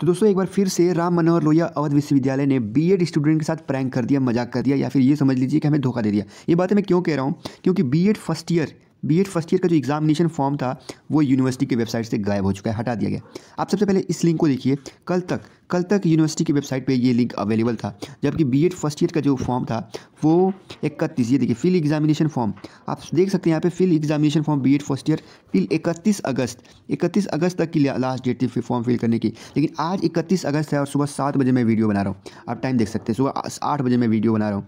तो दोस्तों एक बार फिर से राम मनोहर लोहिया अवध विश्वविद्यालय ने बीएड स्टूडेंट के साथ प्रैंक कर दिया मजाक कर दिया या फिर ये समझ लीजिए कि हमें धोखा दे दिया ये बातें मैं क्यों कह रहा हूँ क्योंकि BEd first year B Ed first year का जो एग्जामिनेशन फॉर्म था वो यूनिवर्सिटी की वेबसाइट से गायब हो चुका है हटा दिया गया आप सबसे पहले इस लिंक को देखिए कल तक कल तक यूनिवर्सिटी की वेबसाइट पे ये लिंक अवेलेबल था जबकि बी फर्स्ट ईयर का जो फॉर्म था वो इकतीस ये देखिए फिल एग्जामिनेशन फॉर्म आप देख सकते हैं यहाँ पे fill examination form B first year till इकतीस अगस्त इकतीस अगस्त तक की लास्ट डेट थी फॉर्म फिल करने की लेकिन आज इकतीस अगस्त है और सुबह सात बजे मैं वीडियो बना रहा हूँ आप टाइम देख सकते हैं सुबह आठ बजे मैं वीडियो बना रहा हूँ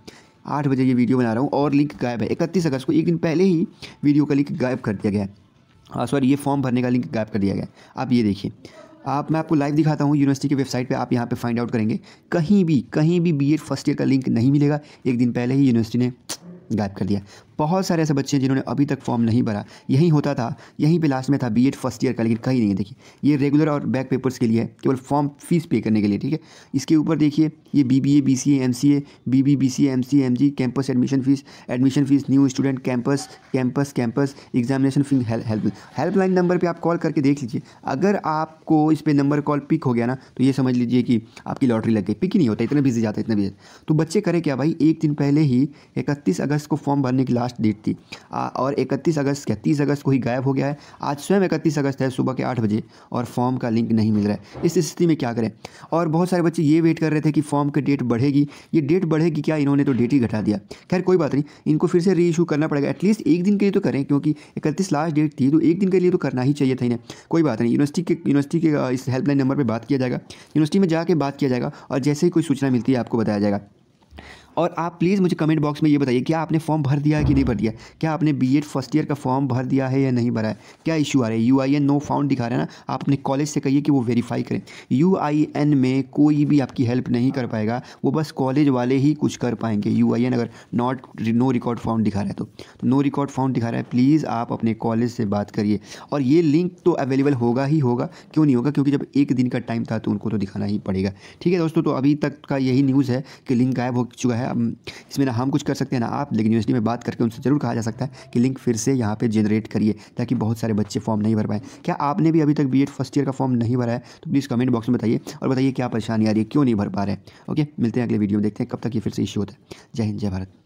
आठ बजे ये वीडियो बना रहा हूँ और लिंक गायब है इकतीस अगस्त को एक दिन पहले ही वीडियो का लिंक गायब कर दिया गया है सॉरी हाँ, ये फॉर्म भरने का लिंक गायब कर दिया गया आप ये देखिए आप मैं आपको लाइव दिखाता हूँ यूनिवर्सिटी की वेबसाइट पे आप यहाँ पे फाइंड आउट करेंगे कहीं भी कहीं भी बीएड फर्स्ट ईयर का लिंक नहीं मिलेगा एक दिन पहले ही यूनिवर्सिटी ने गायब कर दिया बहुत सारे ऐसे बच्चे हैं जिन्होंने अभी तक फॉर्म नहीं भरा यही होता था यहीं पे लास्ट में था बीएड फर्स्ट ईयर का लेकिन कहीं नहीं देखिए ये रेगुलर और बैक पेपर्स के लिए है केवल फॉर्म फीस पे करने के लिए ठीक है इसके ऊपर देखिए ये B B A B C M C A B B B C M C M G campus admission fee admission fee new student campus campus campus examination fee help helpline number पर आप call करके देख लीजिए अगर आपको इस पर number call pick हो गया ना तो ये समझ लीजिए कि आपकी लॉटरी लग गई पिक ही नहीं होता इतना बिजी जाता है इतना बिजी तो बच्चे करें क्या भाई एक दिन पहले ही इकतीस अगस्त को फॉर्म भरने की लास्ट डेट थी आ, और 31 अगस्त क्या तीस अगस्त को ही गायब हो गया है आज स्वयं इकतीस अगस्त है सुबह के आठ बजे और फॉर्म का लिंक नहीं मिल रहा है इस स्थिति में क्या करें और बहुत सारे बच्चे ये वेट कर रहे थे कि फॉर्म की डेट बढ़ेगी ये डेट बढ़ेगी क्या इन्होंने तो डेट ही घटा दिया खैर कोई बात नहीं इनको फिर से री इशू करना पड़ेगा एटलीस्ट एक दिन के लिए तो करें क्योंकि इकतीस लास्ट डेट थी तो एक दिन के लिए तो करना ही चाहिए था इन्हें कोई बात नहीं यूनिवर्सिटी के यूनिवर्सिटी के इस हेल्पलाइन नंबर पर बात किया जाएगा यूनिवर्सिटी में जाके बात किया जाएगा और जैसे ही कोई सूचना मिलती है आपको बताया जाएगा और आप प्लीज़ मुझे कमेंट बॉक्स में ये बताइए क्या आपने फॉर्म भर दिया है कि नहीं भर दिया क्या आपने बी फर्स्ट ईयर का फॉर्म भर दिया है या नहीं भरा है क्या इशू आ रहा है U I N no found दिखा रहा है ना आप अपने कॉलेज से कहिए कि वो वेरीफाई करें यू आई एन में कोई भी आपकी हेल्प नहीं कर पाएगा वो बस कॉलेज वाले ही कुछ कर पाएंगे यू आई एन अगर नॉट नो रिकॉर्ड फाउंड दिखा रहा है तो नो रिकॉर्ड फाउंड दिखा रहा है प्लीज़ आप अपने कॉलेज से बात करिए और ये लिंक तो अवेलेबल होगा ही होगा क्यों नहीं होगा क्योंकि जब एक दिन का टाइम था तो उनको तो दिखाना ही पड़ेगा ठीक है दोस्तों तो अभी तक का यही न्यूज़ है कि लिंक गायब हो चुका है है इसमें ना हम कुछ कर सकते हैं ना आप लेकिन यूनिवर्सिटी में बात करके उनसे ज़रूर कहा जा सकता है कि लिंक फिर से यहाँ पर जनरेट करिए ताकि बहुत सारे बच्चे फॉर्म नहीं भर पाए क्या आपने भी अभी तक बी फर्स्ट ईयर का फॉर्म नहीं भरा है तो प्लीज़ कमेंट बॉक्स में बताइए और बताइए क्या परेशानी आ रही है क्यों नहीं भर पा रहे ओके मिलते हैं अगले वीडियो में देखते हैं कब तक ये फिर से इश्यू होता है जय हिंद जय भारत